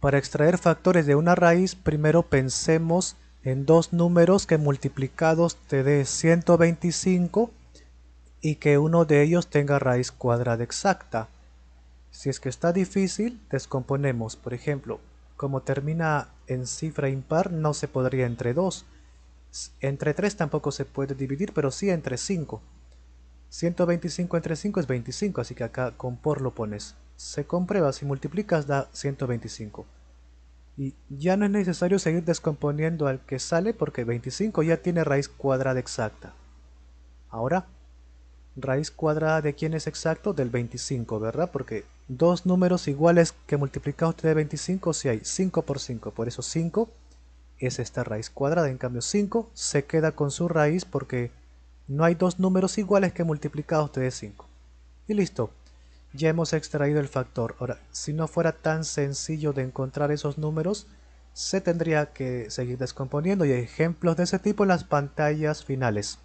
Para extraer factores de una raíz, primero pensemos en dos números que multiplicados te dé 125 y que uno de ellos tenga raíz cuadrada exacta. Si es que está difícil, descomponemos. Por ejemplo, como termina en cifra impar, no se podría entre 2. Entre 3 tampoco se puede dividir, pero sí entre 5. 125 entre 5 es 25, así que acá con por lo pones. Se comprueba, si multiplicas da 125. Y ya no es necesario seguir descomponiendo al que sale porque 25 ya tiene raíz cuadrada exacta. Ahora, raíz cuadrada de quién es exacto? Del 25, ¿verdad? Porque dos números iguales que multiplicados de 25 si hay 5 por 5, por eso 5 es esta raíz cuadrada. En cambio 5 se queda con su raíz porque no hay dos números iguales que multiplicados este de 5. Y listo, ya hemos extraído el factor. Ahora, si no fuera tan sencillo de encontrar esos números, se tendría que seguir descomponiendo y ejemplos de ese tipo en las pantallas finales.